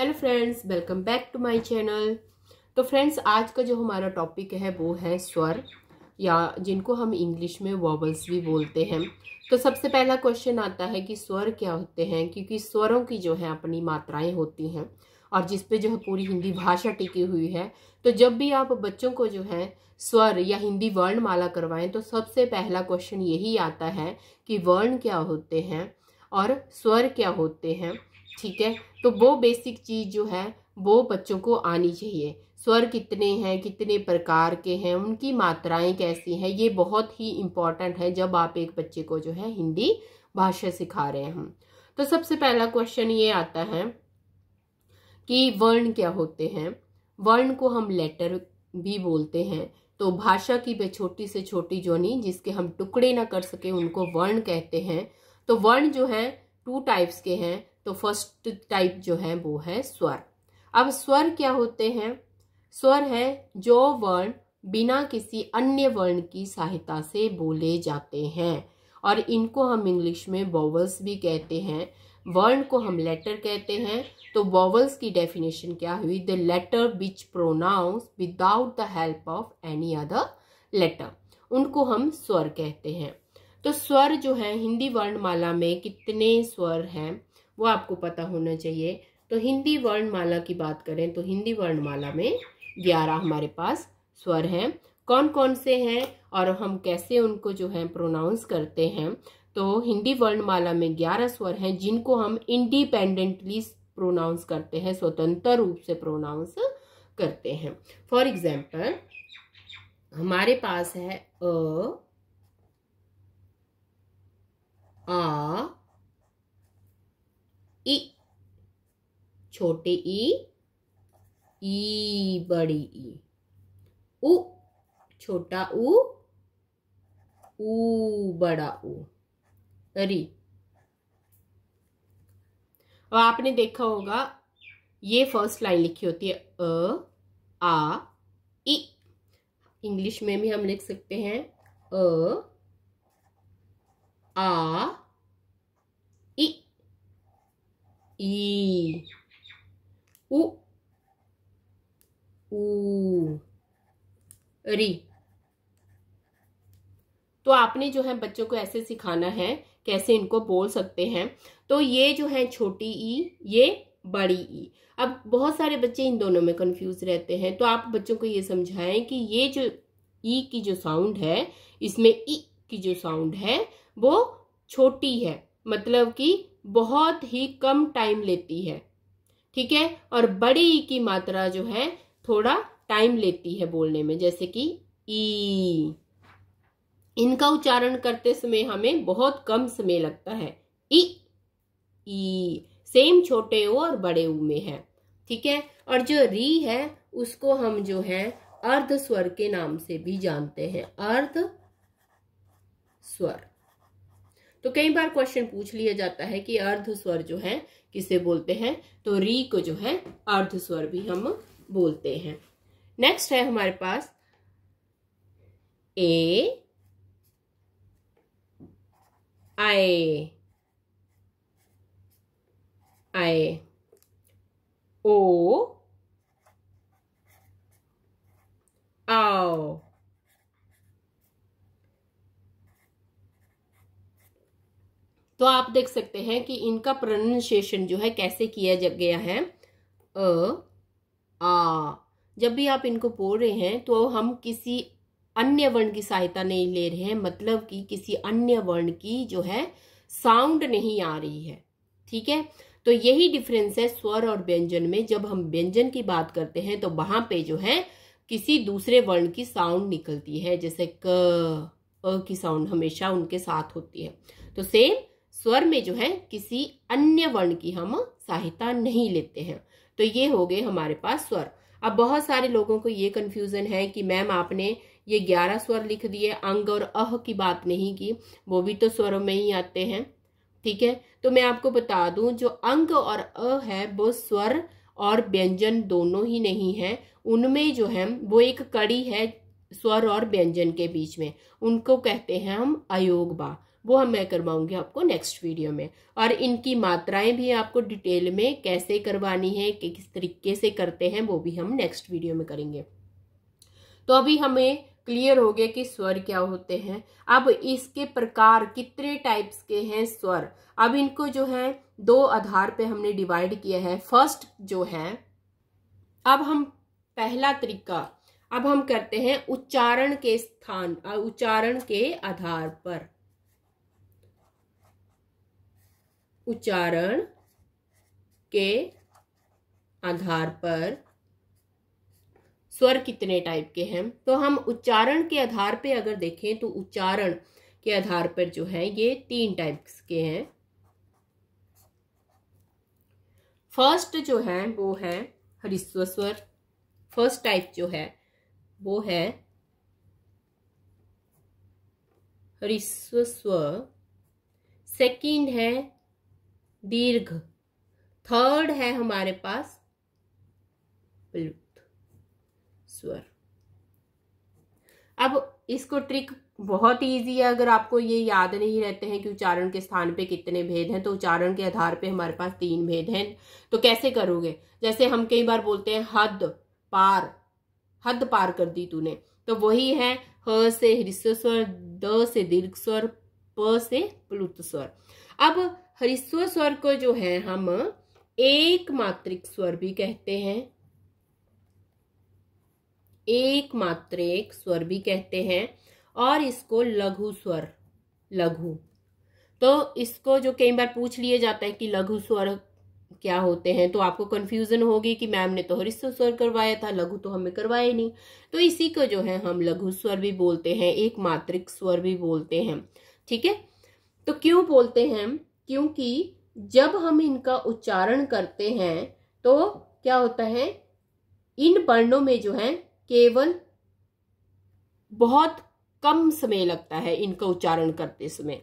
hello friends welcome back to my channel तो friends आज का जो हमारा टॉपिक है वो है स्वर या जिनको हम इंग्लिश में वॉबल्स भी बोलते हैं तो सबसे पहला क्वेश्चन आता है कि स्वर क्या होते हैं क्योंकि स्वरों की जो है अपनी मात्राएं होती हैं और जिस पे जो है पूरी हिंदी भाषा टिकी हुई है तो जब भी आप बच्चों को जो है स्वर या हिंदी वर्णमाला करवाएं तो सबसे पहला क्वेश्चन यही आता है कि वर्ण क्या होते हैं और स्वर क्या होते हैं ठीक है तो वो बेसिक चीज़ जो है वो बच्चों को आनी चाहिए स्वर कितने हैं कितने प्रकार के हैं उनकी मात्राएं कैसी हैं ये बहुत ही इम्पॉर्टेंट है जब आप एक बच्चे को जो है हिंदी भाषा सिखा रहे हैं हम तो सबसे पहला क्वेश्चन ये आता है कि वर्ण क्या होते हैं वर्ण को हम लेटर भी बोलते हैं तो भाषा की वे छोटी से छोटी जोनी जिसके हम टुकड़े ना कर सके उनको वर्ण कहते हैं तो वर्ण जो है टू टाइप्स के हैं तो फर्स्ट टाइप जो है वो है स्वर अब स्वर क्या होते हैं स्वर है जो वर्ण बिना किसी अन्य वर्ण की सहायता से बोले जाते हैं और इनको हम इंग्लिश में वॉवल्स भी कहते हैं वर्ण को हम लेटर कहते हैं तो वॉवल्स की डेफिनेशन क्या हुई the letter which pronounce without the help of any other letter उनको हम स्वर कहते हैं तो स्वर जो है हिंदी वर्णमाला में कितने स्वर हैं वो आपको पता होना चाहिए तो हिंदी वर्णमाला की बात करें तो हिंदी वर्णमाला में ग्यारह हमारे पास स्वर हैं कौन कौन से हैं और हम कैसे उनको जो है प्रोनाउंस करते हैं तो हिंदी वर्णमाला में ग्यारह स्वर हैं जिनको हम इंडिपेंडेंटली प्रोनाउंस करते हैं स्वतंत्र रूप से प्रोनाउंस करते हैं फॉर एग्जाम्पल हमारे पास है अ आ ई छोटे ई ई बड़ी ई उ छोटा उ ऊ बड़ा उ री और आपने देखा होगा ये फर्स्ट लाइन लिखी होती है अ आ ई इंग्लिश में भी हम लिख सकते हैं अ आ e u u री तो आपने जो है बच्चों को ऐसे सिखाना है कैसे इनको बोल सकते हैं तो ये जो है छोटी ई ये बड़ी ई अब बहुत सारे बच्चे इन दोनों में कंफ्यूज रहते हैं तो आप बच्चों को ये समझाएं कि ये जो ई की जो साउंड है इसमें ई की जो साउंड है वो छोटी है मतलब कि बहुत ही कम टाइम लेती है ठीक है और बड़ी ई की मात्रा जो है थोड़ा टाइम लेती है बोलने में जैसे कि ई इनका उच्चारण करते समय हमें बहुत कम समय लगता है ई ई सेम छोटे ओ और बड़े ऊ में है ठीक है और जो री है उसको हम जो है अर्ध स्वर के नाम से भी जानते हैं अर्ध स्वर तो कई बार क्वेश्चन पूछ लिया जाता है कि अर्ध स्वर जो है किसे बोलते हैं तो री को जो है अर्ध स्वर भी हम बोलते हैं नेक्स्ट है हमारे पास ए आए आए ओ आओ तो आप देख सकते हैं कि इनका प्रोनाउंसिएशन जो है कैसे किया गया है अ आ जब भी आप इनको बोल रहे हैं तो हम किसी अन्य वर्ण की सहायता नहीं ले रहे हैं मतलब कि किसी अन्य वर्ण की जो है साउंड नहीं आ रही है ठीक है तो यही डिफरेंस है स्वर और व्यंजन में जब हम व्यंजन की बात करते हैं तो वहां पे जो है किसी दूसरे वर्ण की साउंड निकलती है जैसे क अ की साउंड हमेशा उनके साथ होती है तो सेम स्वर में जो है किसी अन्य वर्ण की हम सहायता नहीं लेते हैं तो ये हो गए हमारे पास स्वर अब बहुत सारे लोगों को ये कन्फ्यूज़न है कि मैम आपने ये ग्यारह स्वर लिख दिए अंग और अह की बात नहीं की वो भी तो स्वरों में ही आते हैं ठीक है तो मैं आपको बता दूं जो अंग और अ है वो स्वर और व्यंजन दोनों ही नहीं है उनमें जो है वो एक कड़ी है स्वर और व्यंजन के बीच में उनको कहते हैं हम अयोगबा वो हम मैं करवाऊंगी आपको नेक्स्ट वीडियो में और इनकी मात्राएं भी आपको डिटेल में कैसे करवानी है कि किस तरीके से करते हैं वो भी हम नेक्स्ट वीडियो में करेंगे तो अभी हमें क्लियर हो गया कि स्वर क्या होते हैं अब इसके प्रकार कितने टाइप्स के हैं स्वर अब इनको जो है दो आधार पे हमने डिवाइड किया है फर्स्ट जो है अब हम पहला तरीका अब हम करते हैं उच्चारण के स्थान उच्चारण के आधार पर उच्चारण के आधार पर स्वर कितने टाइप के हैं तो हम उच्चारण के आधार पे अगर देखें तो उच्चारण के आधार पर जो है ये तीन टाइप्स के हैं फर्स्ट जो है वो है हरिस्व स्वर फर्स्ट टाइप जो है वो है हरिस्व स्वर सेकेंड है दीर्घ थर्ड है हमारे पास प्लुत स्वर अब इसको ट्रिक बहुत इजी है अगर आपको ये याद नहीं रहते हैं कि उच्चारण के स्थान पे कितने भेद हैं तो उच्चारण के आधार पे हमारे पास तीन भेद हैं तो कैसे करोगे जैसे हम कई बार बोलते हैं हद पार हद पार कर दी तूने तो वही है ह से ह्रस्व स्वर द से दीर्घ स्वर प से प्लुत स्वर अब हरिस्व स्वर को जो है हम एक मात्रिक स्वर भी कहते हैं एक मात्रिक स्वर भी कहते हैं और इसको लघु स्वर लघु तो इसको जो कई बार पूछ लिए जाता है कि लघु स्वर क्या होते हैं तो आपको कंफ्यूजन होगी कि मैम ने तो हरिस्व स्वर करवाया था लघु तो हमें करवाया नहीं तो इसी को जो है हम लघु स्वर भी बोलते हैं एक मात्रिक स्वर भी बोलते हैं ठीक है तो क्यों बोलते हैं क्योंकि जब हम इनका उच्चारण करते हैं तो क्या होता है इन वर्णों में जो है केवल बहुत कम समय लगता है इनका उच्चारण करते समय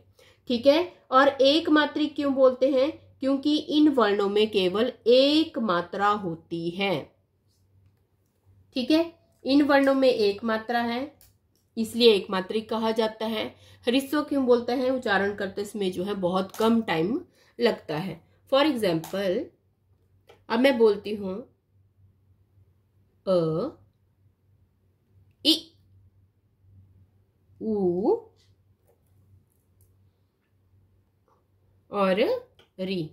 ठीक है और एक मात्रिक क्यों बोलते हैं क्योंकि इन वर्णों में केवल एक मात्रा होती है ठीक है इन वर्णों में एक मात्रा है इसलिए एकमात्र कहा जाता है हरिस्व क्यों बोलता है उच्चारण करते समय जो है बहुत कम टाइम लगता है फॉर एग्जाम्पल अब मैं बोलती हूं अ इ उ और री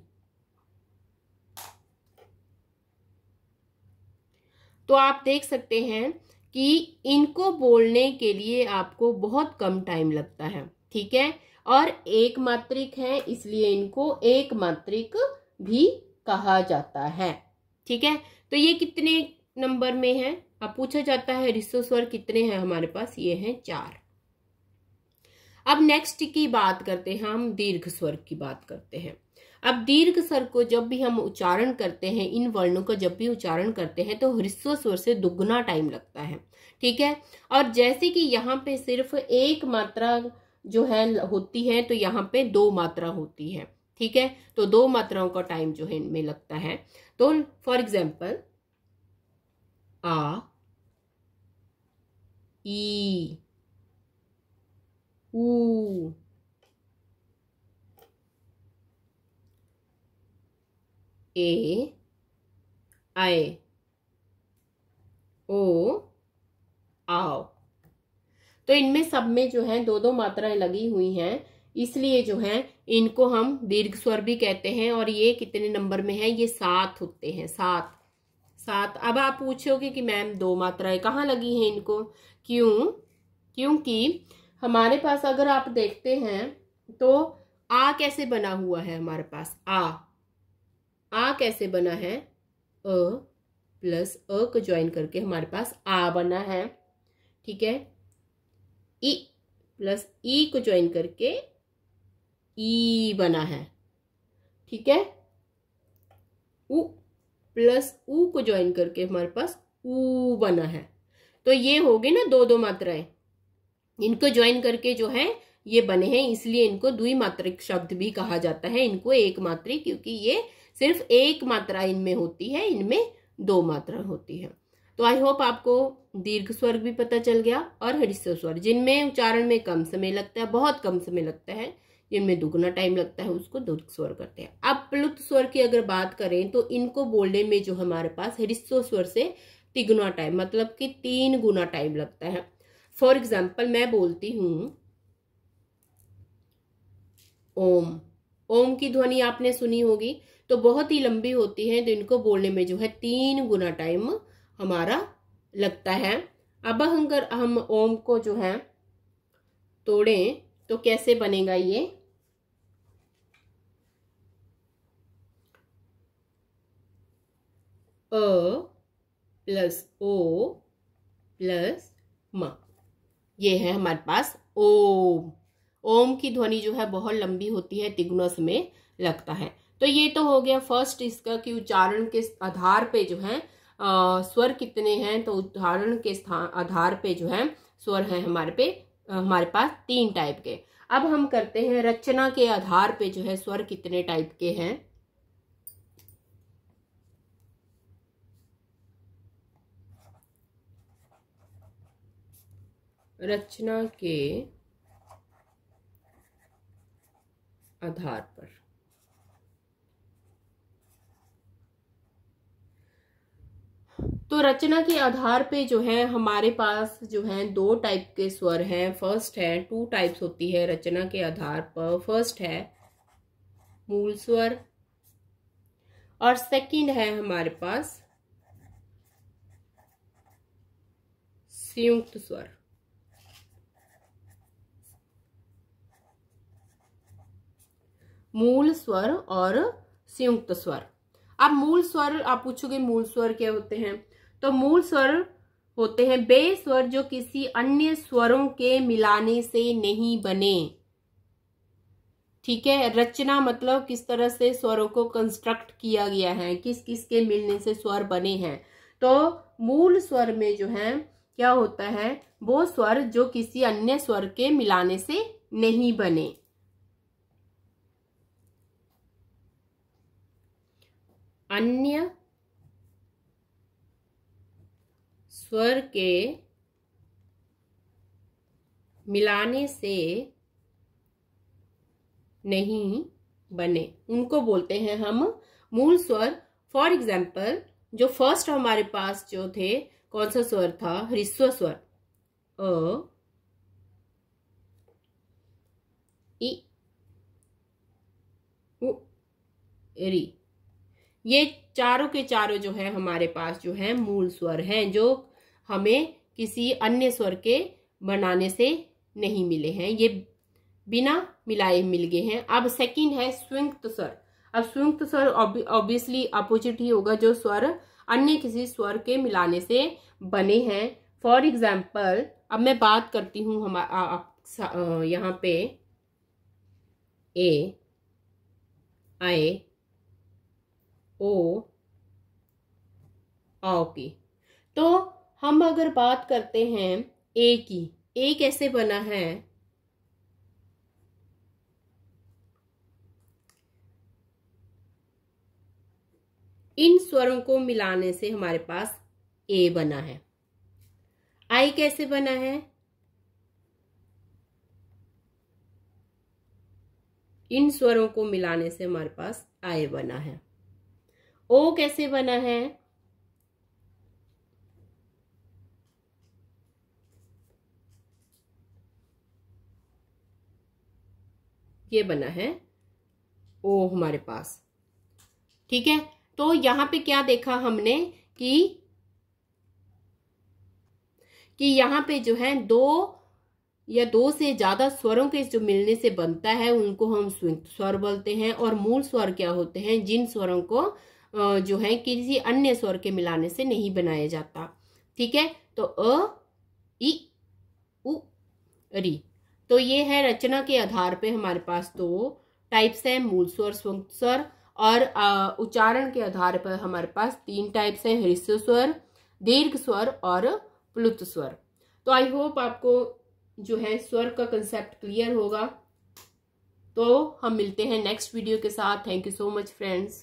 तो आप देख सकते हैं कि इनको बोलने के लिए आपको बहुत कम टाइम लगता है ठीक है और एक मात्रिक है इसलिए इनको एक मात्रिक भी कहा जाता है ठीक है तो ये कितने नंबर में है अब पूछा जाता है रिसो स्वर कितने हैं हमारे पास ये हैं चार अब नेक्स्ट की बात करते हैं हम दीर्घ स्वर की बात करते हैं अब दीर्घ स्वर को जब भी हम उच्चारण करते हैं इन वर्णों का जब भी उच्चारण करते हैं तो ह्रस्व स्वर से दुगुना टाइम लगता है ठीक है और जैसे कि यहाँ पे सिर्फ एक मात्रा जो है होती है तो यहाँ पे दो मात्रा होती है ठीक है तो दो मात्राओं का टाइम जो है इनमें लगता है तो फॉर एग्जाम्पल आ ई ऊ ए आए ओ आओ तो इनमें सब में जो है दो दो मात्राएं लगी हुई हैं इसलिए जो है इनको हम दीर्घ स्वर भी कहते हैं और ये कितने नंबर में है ये सात होते हैं सात सात अब आप पूछोगे कि मैम दो मात्राएं कहाँ लगी हैं इनको क्यों क्योंकि हमारे पास अगर आप देखते हैं तो आ कैसे बना हुआ है हमारे पास आ आ कैसे बना है अ प्लस अ को ज्वाइन करके हमारे पास आ बना है ठीक है ई प्लस ई को ज्वाइन करके ई बना है ठीक है उ प्लस ऊ को ज्वाइन करके हमारे पास ऊ बना है तो ये हो ना दो दो मात्राएं इनको ज्वाइन करके जो है ये बने हैं इसलिए इनको द्विमात्रिक शब्द भी कहा जाता है इनको एक मात्री क्योंकि ये सिर्फ एक मात्रा इनमें होती है इनमें दो मात्रा होती है तो आई होप आपको दीर्घ स्वर्ग भी पता चल गया और हरिस्व स्वर जिनमें उच्चारण में कम समय लगता है बहुत कम समय लगता है जिनमें दुगना टाइम लगता है उसको दुर्ग स्वर करते हैं अब प्लुत स्वर की अगर बात करें तो इनको बोलने में जो हमारे पास हरिस्व स्वर से तिगुना टाइम मतलब कि तीन गुना टाइम लगता है फॉर एग्जाम्पल मैं बोलती हूँ ओम ओम की ध्वनि आपने सुनी होगी तो बहुत ही लंबी होती है तो इनको बोलने में जो है तीन गुना टाइम हमारा लगता है अब अगर हम ओम को जो है तोड़े तो कैसे बनेगा ये अ प्लस ओ प्लस म ये है हमारे पास ओम ओम की ध्वनि जो है बहुत लंबी होती है तिगुनस में लगता है तो ये तो हो गया फर्स्ट इसका कि उच्चारण के आधार पे जो है आ, स्वर कितने हैं तो उच्चारण के स्थान आधार पे जो है स्वर हैं हमारे पे हमारे पास तीन टाइप के अब हम करते हैं रचना के आधार पे जो है स्वर कितने टाइप के हैं रचना के आधार पर तो रचना के आधार पे जो है हमारे पास जो है दो टाइप के स्वर हैं फर्स्ट है टू टाइप्स होती है रचना के आधार पर फर्स्ट है मूल स्वर और सेकंड है हमारे पास संयुक्त स्वर मूल स्वर और संयुक्त स्वर अब मूल स्वर आप पूछोगे मूल स्वर क्या होते हैं तो मूल स्वर होते हैं बे स्वर जो किसी अन्य स्वरों के मिलाने से नहीं बने ठीक है रचना मतलब किस तरह से स्वरों को कंस्ट्रक्ट किया गया है किस किस के मिलने से स्वर बने हैं तो मूल स्वर में जो है क्या होता है वो स्वर जो किसी अन्य स्वर के मिलाने से नहीं बने अन्य स्वर के मिलाने से नहीं बने उनको बोलते हैं हम मूल स्वर फॉर एग्जाम्पल जो फर्स्ट हमारे पास जो थे कौन सा स्वर था ह्रिस्व स्वर अ री ये चारों के चारों जो है हमारे पास जो है मूल स्वर हैं जो हमें किसी अन्य स्वर के बनाने से नहीं मिले हैं ये बिना मिलाए मिल गए हैं अब सेकंड है स्वयंक्त स्वर अब स्वयंक्त स्वर ऑब्वियसली अपोजिट ही होगा जो स्वर अन्य किसी स्वर के मिलाने से बने हैं फॉर एग्जाम्पल अब मैं बात करती हूँ हम यहाँ पे ए आए ओ आओ की तो हम अगर बात करते हैं ए की ए कैसे बना है इन स्वरों को मिलाने से हमारे पास ए बना है आई कैसे बना है इन स्वरों को मिलाने से हमारे पास आय बना है ओ कैसे बना है ये बना है ओ हमारे पास ठीक है तो यहां पे क्या देखा हमने कि कि यहां पे जो है दो या दो से ज्यादा स्वरों के जो मिलने से बनता है उनको हम स्वर बोलते हैं और मूल स्वर क्या होते हैं जिन स्वरों को जो है किसी अन्य स्वर के मिलाने से नहीं बनाया जाता ठीक है तो अ ई उ री तो ये है रचना के आधार पे हमारे पास दो तो टाइप्स हैं मूल स्वर स्वंग स्वर और उच्चारण के आधार पर हमारे पास तीन टाइप्स हैं हृस्व स्वर दीर्घ स्वर और प्लुत स्वर तो आई होप आपको जो है स्वर का कंसेप्ट क्लियर होगा तो हम मिलते हैं नेक्स्ट वीडियो के साथ thank you so much friends